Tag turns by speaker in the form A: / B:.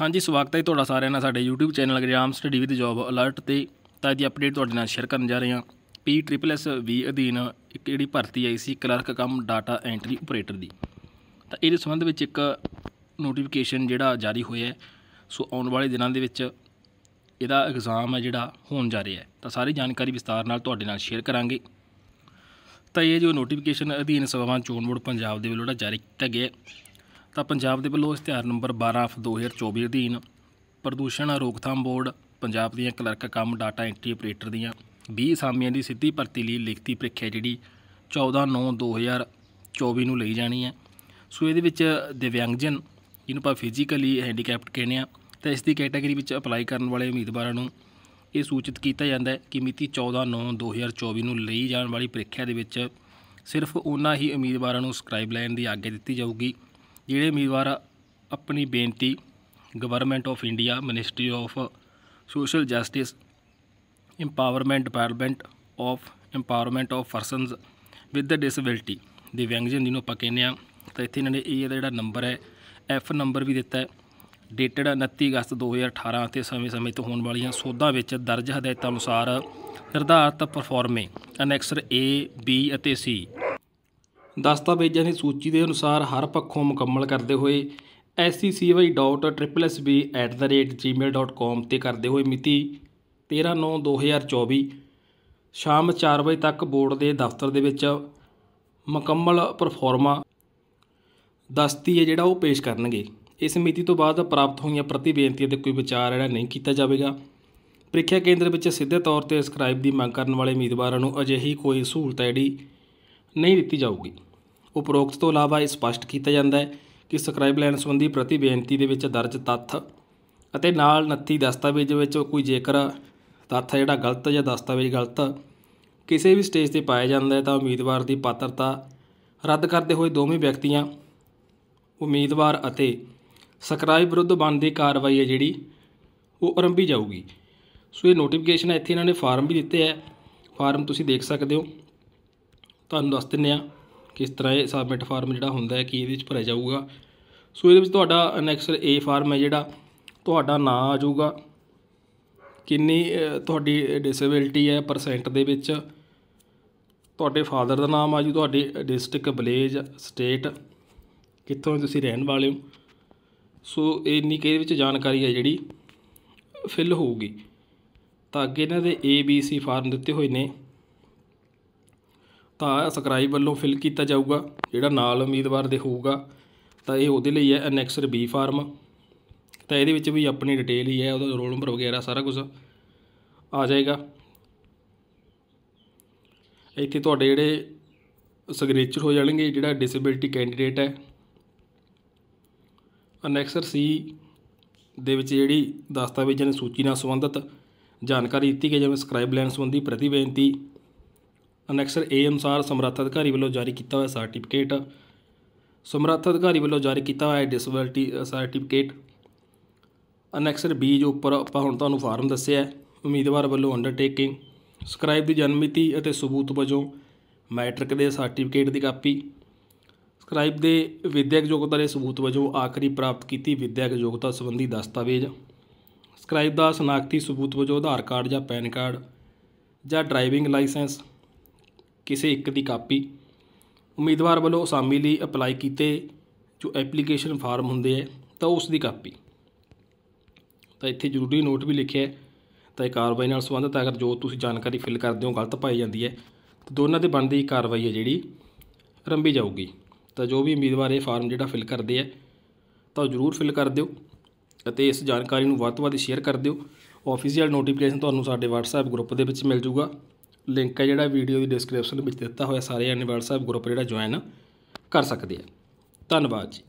A: ਹਾਂਜੀ ਸਵਾਗਤ ਹੈ ਤੁਹਾਡਾ ਸਾਰਿਆਂ ਦਾ ਸਾਡੇ YouTube channel Gram study with job alert ਤੇ ਤਾਂ ਅੱਜ ਦੀ ਅਪਡੇਟ ਤੁਹਾਡੇ ਨਾਲ ਸ਼ੇਅਰ ਕਰਨ ਜਾ ਰਹੇ ਹਾਂ ਪੀ ਟ੍ਰਿਪਲ ਐਸ ਵੀ ਅਧੀਨ ਇੱਕ ਜਿਹੜੀ ਭਰਤੀ ਆਈ ਸੀ clerk cum data entry operator ਦੀ ਤਾਂ ਇਹਦੇ ਸੰਬੰਧ ਵਿੱਚ ਇੱਕ ਨੋਟੀਫਿਕੇਸ਼ਨ ਜਿਹੜਾ ਜਾਰੀ ਹੋਇਆ ਸੋ ਆਉਣ ਵਾਲੇ ਦਿਨਾਂ ਦੇ ਵਿੱਚ ਇਹਦਾ ਐਗਜ਼ਾਮ ਹੈ ਜਿਹੜਾ ਹੋਣ ਜਾ ਰਿਹਾ ਹੈ ਤਾਂ ਸਾਰੀ ਜਾਣਕਾਰੀ ਵਿਸਤਾਰ ਨਾਲ ਤੁਹਾਡੇ ਨਾਲ ਸ਼ੇਅਰ ਕਰਾਂਗੇ ਤਾਂ ਇਹ ਜੋ ਨੋਟੀਫਿਕੇਸ਼ਨ ਅਧੀਨ ਸਭਾਵਾਂ ਚੋਣ ਬੋਰਡ ਪੰਜਾਬ ਦੇ ਵੱਲੋਂ ਜਿਹੜਾ ਜਾਰੀ ਕੀਤਾ ਗਿਆ ਤਾਂ ਪੰਜਾਬ ਦੇ ਵੱਲੋਂ ਇਸ਼ਤਿਹਾਰ ਨੰਬਰ 12 ਆਫ 2024 ਅਧੀਨ ਪ੍ਰਦੂਸ਼ਣ ਰੋਕਥਾਮ ਬੋਰਡ ਪੰਜਾਬ ਦੀਆਂ ਕਲਰਕ ਕੰਮ ਡਾਟਾ ਐਂਟਰੀ ਆਪਰੇਟਰ ਦੀਆਂ 20 ਅਸਾਮੀਆਂ ਦੀ ਸਿੱਧੀ ਭਰਤੀ ਲਈ ਲਿਖਤੀ ਪ੍ਰੀਖਿਆ ਜਿਹੜੀ 14/9/2024 ਨੂੰ ਲਈ ਜਾਣੀ ਹੈ ਸੋ ਇਹਦੇ ਵਿੱਚ ਦਿਵਿਆਂਗਜਨ ਜਿਹਨੂੰ ਆਪਾਂ ਫਿਜ਼ੀਕਲੀ ਹੈਂਡੀਕੈਪਡ ਕਹਿੰਦੇ ਆ ਤਾਂ ਇਸ ਦੀ ਕੈਟਾਗਰੀ ਵਿੱਚ ਅਪਲਾਈ ਕਰਨ ਵਾਲੇ ਉਮੀਦਵਾਰਾਂ ਨੂੰ ਇਹ ਸੂਚਿਤ ਕੀਤਾ ਜਾਂਦਾ ਹੈ ਕਿ ਮਿਤੀ 14/9/2024 ਨੂੰ ਲਈ ਜਾਣ ਵਾਲੀ ਪ੍ਰੀਖਿਆ ਦੇ ਵਿੱਚ ਸਿਰਫ ਉਹਨਾਂ ਹੀ ਉਮੀਦਵਾਰਾਂ ਨੂੰ ਸਬਸਕ੍ਰਾਈਬ ਲਾਈਨ ਦੀ ਆਗਿਆ ਦਿੱਤੀ ਜਾਊਗੀ ਜਿਹੜੇ ਉਮੀਦਵਾਰ ਆਪਣੀ ਬੇਨਤੀ government of India ministry of social justice empowerment department of empowerment of persons with disability ਜਨ ਜਿਹਨੂੰ ਆਪਾਂ ਕਹਿੰਦੇ ਆ ਤਾਂ ਇੱਥੇ ਇਹਨਾਂ ਨੇ ਇਹ ਦਾ ਜਿਹੜਾ ਨੰਬਰ ਹੈ ਐਫ ਨੰਬਰ ਵੀ ਦਿੱਤਾ ਹੈ ਡੇਟਡ 29 ਅਗਸਤ 2018 ਅਤੇ ਸਮੇਂ-ਸਮੇਂ ਤੋਂ ਹੋਣ ਵਾਲੀਆਂ ਸੋਧਾਂ ਵਿੱਚ ਦਰਜ ਹਦਾਇਤਾਂ ਅਨੁਸਾਰ ਨਿਰਧਾਰਤ ਪਰਫਾਰਮੇ ਅਨੈਕਸਰ ਏ ਬੀ ਅਤੇ ਸੀ ਦਸਤਾਵੇਜ਼ਾਂ ਦੀ ਸੂਚੀ ਦੇ ਅਨੁਸਾਰ ਹਰ ਪੱਖੋਂ ਮੁਕੰਮਲ ਕਰਦੇ ਹੋਏ scvy.triplesb@gmail.com ਤੇ ਕਰਦੇ ਹੋਏ ਮਿਤੀ 13/9/2024 ਸ਼ਾਮ 4 ਵਜੇ ਤੱਕ ਬੋਰਡ ਦੇ ਦਫ਼ਤਰ ਦੇ ਵਿੱਚ ਮੁਕੰਮਲ ਪਰਫਾਰਮਾ ਦਸਤੀ ਹੈ ਜਿਹੜਾ ਉਹ ਪੇਸ਼ ਕਰਨਗੇ ਇਸ ਮਿਤੀ ਤੋਂ ਬਾਅਦ ਪ੍ਰਾਪਤ ਹੋਈਆਂ ਪ੍ਰਤੀ ਬੇਨਤੀਆਂ ਤੇ ਕੋਈ ਵਿਚਾਰ ਜਿਹੜਾ ਨਹੀਂ ਕੀਤਾ ਜਾਵੇਗਾ ਪ੍ਰੀਖਿਆ ਕੇਂਦਰ ਵਿੱਚ ਸਿੱਧੇ ਤੌਰ ਤੇ ਸਬਸਕ੍ਰਾਈਬ ਦੀ ਮੰਗ ਕਰਨ ਵਾਲੇ ਉਮੀਦਵਾਰਾਂ ਨੂੰ ਅਜਿਹੀ ਕੋਈ ਸਹੂਲਤ ਜਿਹੜੀ ਨਹੀਂ ਦਿੱਤੀ ਜਾਊਗੀ ਉਪਰੋਕਤ ਤੋਂ ਇਲਾਵਾ ਇਹ ਸਪਸ਼ਟ ਕੀਤਾ ਜਾਂਦਾ ਹੈ ਕਿ ਸਬਸਕ੍ਰਾਈਬ ਲੈਣ ਸੰਬੰਧੀ ਪ੍ਰਤੀ ਬੇਨਤੀ ਦੇ ਵਿੱਚ ਦਰਜ ਤੱਥ ਅਤੇ ਨਾਲ 29 ਦਸਤਾਵੇਜ਼ ਵਿੱਚ ਕੋਈ ਜੇਕਰ ਤੱਥ ਜਿਹੜਾ ਗਲਤ ਜਾਂ ਦਸਤਾਵੇਜ਼ ਗਲਤ ਕਿਸੇ ਵੀ ਸਟੇਜ ਤੇ ਪਾਇਆ ਜਾਂਦਾ ਹੈ ਤਾਂ ਉਮੀਦਵਾਰ ਦੀ ਪਾਤਰਤਾ ਰੱਦ ਕਰਦੇ ਹੋਏ ਦੋਵੇਂ ਵਿਅਕਤੀਆਂ ਉਮੀਦਵਾਰ ਅਤੇ ਸਬਸਕ੍ਰਾਈਬ ਵਿਰੁੱਧ ਬਣਦੀ ਕਾਰਵਾਈ ਹੈ ਜਿਹੜੀ ਉਹ ਆਰੰਭੀ ਜਾਊਗੀ ਸੋ ਇਹ ਨੋਟੀਫਿਕੇਸ਼ਨ ਇੱਥੇ ਇਹਨਾਂ ਨੇ ਫਾਰਮ ਵੀ ਦਿੱਤੇ ਹੈ ਫਾਰਮ ਤੁਸੀਂ ਦੇਖ ਸਕਦੇ ਹੋ ਤੁਹਾਨੂੰ ਦੱਸ ਦਿੰਨੇ ਆ ਕਿਸ ਤਰ੍ਹਾਂ ਇਹ ਸਬਮਿਟ ਫਾਰਮ ਜਿਹੜਾ ਹੁੰਦਾ ਹੈ ਕਿ ਇਹਦੇ ਵਿੱਚ ਭਰਿਆ ਜਾਊਗਾ ਸੋ ਇਹਦੇ ਵਿੱਚ ਤੁਹਾਡਾ ਅਨੈਕਸਰ ਏ ਫਾਰਮ ਹੈ ਜਿਹੜਾ ਤੁਹਾਡਾ ਨਾਂ ਆ ਜਾਊਗਾ ਕਿੰਨੀ ਤੁਹਾਡੀ ਡਿਸੇਬਿਲਟੀ ਹੈ ਪਰਸੈਂਟ ਦੇ ਵਿੱਚ ਤੁਹਾਡੇ ਫਾਦਰ ਦਾ ਨਾਮ ਆ ਜੀ ਤੁਹਾਡੇ ਡਿਸਟ੍ਰਿਕਟ ਵਿਲੇਜ ਸਟੇਟ ਕਿੱਥੋਂ ਤੁਸੀਂ ਰਹਿਣ ਵਾਲੇ ਹੋ ਸੋ ਇੰਨੀ ਕੇ ਵਿੱਚ ਜਾਣਕਾਰੀ ਹੈ ਜਿਹੜੀ ਫਿਲ ਹੋਊਗੀ ਤਾਂ ਅੱਗੇ ਇਹਨਾਂ ਦੇ ਏ ਬੀ ਸੀ ਫਾਰਮ ਦਿੱਤੇ ਹੋਏ ਨੇ ਤਾਂ ਸਕਰਾਈਬ ਵੱਲੋਂ ਫਿਲ ਕੀਤਾ ਜਾਊਗਾ ਜਿਹੜਾ ਨਾਲ ਉਮੀਦਵਾਰ ਦੇ ਹੋਊਗਾ ਤਾਂ ਇਹ ਉਹਦੇ ਲਈ ਹੈ ਅਨੈਕਸਰ ਬੀ ਫਾਰਮ ਤਾਂ ਇਹਦੇ ਵਿੱਚ ਵੀ ਆਪਣੀ ਡਿਟੇਲ ਹੀ ਹੈ ਉਹਦਾ ਰੋਲ ਨੰਬਰ ਵਗੈਰਾ ਸਾਰਾ ਕੁਝ ਆ ਜਾਏਗਾ ਇੱਥੇ ਤੁਹਾਡੇ ਜਿਹੜੇ ਸਿਗਨੇਚਰ ਹੋ ਜਾਣਗੇ ਜਿਹੜਾ ਡਿਸੇਬਿਲਟੀ ਕੈਂਡੀਡੇਟ ਹੈ ਅਨੈਕਸਰ ਸੀ ਦੇ ਵਿੱਚ ਜਿਹੜੀ ਦਸਤਾਵੇਜ਼ਾਂ ਦੀ ਸੂਚੀ ਨਾਲ ਸੰਬੰਧਿਤ ਜਾਣਕਾਰੀ ਦਿੱਤੀ ਗਈ ਜਿਵੇਂ ਸਕ੍ਰਾਈਬ ਲੈਣ ਸੰਬੰਧੀ ਪ੍ਰਤੀ ਬੇਨਤੀ ਅਨੈਕਸਰ ਏ ਅਨੁਸਾਰ ਸਮਰੱਥ ਅਧਿਕਾਰੀ ਵੱਲੋਂ ਜਾਰੀ ਕੀਤਾ ਹੋਇਆ ਸਰਟੀਫਿਕੇਟ ਸਮਰੱਥ ਅਧਿਕਾਰੀ ਵੱਲੋਂ ਜਾਰੀ ਕੀਤਾ ਹੋਇਆ ਡਿਸੇਬਿਲਟੀ ਸਰਟੀਫਿਕੇਟ ਅਨੈਕਸਰ ਬੀ ਜੋ ਉੱਪਰ ਆਪਾਂ ਹੁਣ ਤੁਹਾਨੂੰ ਫਾਰਮ ਦੱਸਿਆ ਉਮੀਦਵਾਰ ਵੱਲੋਂ ਅੰਡਰਟੇਕਿੰਗ ਸਕ੍ਰਾਈਬ ਦੀ ਜਨਮ ਮਿਤੀ ਅਤੇ ਸਬੂਤ ਵਜੋਂ ਮੈਟ੍ਰਿਕ ਦੇ ਸਰਟੀਫਿਕੇਟ ਦੀ ਕਾਪੀ ਸਕ੍ਰਾਈਬ ਦੇ ਵਿਦਿਅਕ ਯੋਗਤਾ ਦੇ ਸਬੂਤ ਵਜੋਂ ਆਖਰੀ ਪ੍ਰਾਪਤ ਕੀਤੀ ਵਿਦਿਅਕ ਯੋਗਤਾ ਸੰਬੰਧੀ ਦਸਤਾਵੇਜ਼ ਸਕ੍ਰਾਈਬ ਦਾ ਸਨਾਖਤੀ ਸਬੂਤ ਵਜੋਂ ਆਧਾਰ ਕਾਰਡ ਜਾਂ ਪੈਨ ਕਾਰਡ ਜਾਂ ਡਰਾਈਵਿੰਗ ਲਾਇਸੈਂਸ ਕਿਸੇ ਇੱਕ ਦੀ ਕਾਪੀ ਉਮੀਦਵਾਰ ਵੱਲੋਂ ਅਸਾਮੀ ਲਈ ਅਪਲਾਈ ਕੀਤੇ ਜੋ ਐਪਲੀਕੇਸ਼ਨ ਫਾਰਮ ਹੁੰਦੇ ਆ ਤਾਂ ਉਸ ਦੀ ਕਾਪੀ ਤਾਂ ਇੱਥੇ ਜ਼ਰੂਰੀ ਨੋਟ ਵੀ ਲਿਖਿਆ ਹੈ ਤਾਂ ਇਹ ਕਾਰਵਾਈ ਨਾਲ ਸੰਬੰਧਤ ਅਗਰ ਜੋ ਤੁਸੀਂ ਜਾਣਕਾਰੀ ਫਿਲ ਕਰਦੇ ਹੋ ਗਲਤ ਪਾਈ ਜਾਂਦੀ ਹੈ ਤਾਂ ਦੋਨਾਂ ਦੇ ਦੀ ਕਾਰਵਾਈ ਹੈ ਜਿਹੜੀ ਰੰਭੀ ਜਾਊਗੀ ਤਾਂ ਜੋ ਵੀ ਉਮੀਦਵਾਰ ਇਹ ਫਾਰਮ ਜਿਹੜਾ ਫਿਲ ਕਰਦੇ ਆ ਤਾਂ ਜ਼ਰੂਰ ਫਿਲ ਕਰ ਦਿਓ ਅਤੇ ਇਸ ਜਾਣਕਾਰੀ ਨੂੰ ਵੱਧ ਤੋਂ ਵੱਧ ਸ਼ੇਅਰ ਕਰ ਦਿਓ ਆਫੀਸ਼ੀਅਲ ਨੋਟੀਫਿਕੇਸ਼ਨ ਤੁਹਾਨੂੰ ਸਾਡੇ WhatsApp ਗਰੁੱਪ ਦੇ ਵਿੱਚ ਮਿਲ ਜਾਊਗਾ ਲਿੰਕ ਹੈ ਜਿਹੜਾ ਵੀਡੀਓ ਦੀ ਡਿਸਕ੍ਰਿਪਸ਼ਨ ਵਿੱਚ ਦਿੱਤਾ ਹੋਇਆ ਸਾਰੇ ਜਣੇ WhatsApp ਗਰੁੱਪ ਜਿਹੜਾ ਜੁਆਇਨ ਕਰ ਸਕਦੇ ਆ ਧੰਨਵਾਦ ਜੀ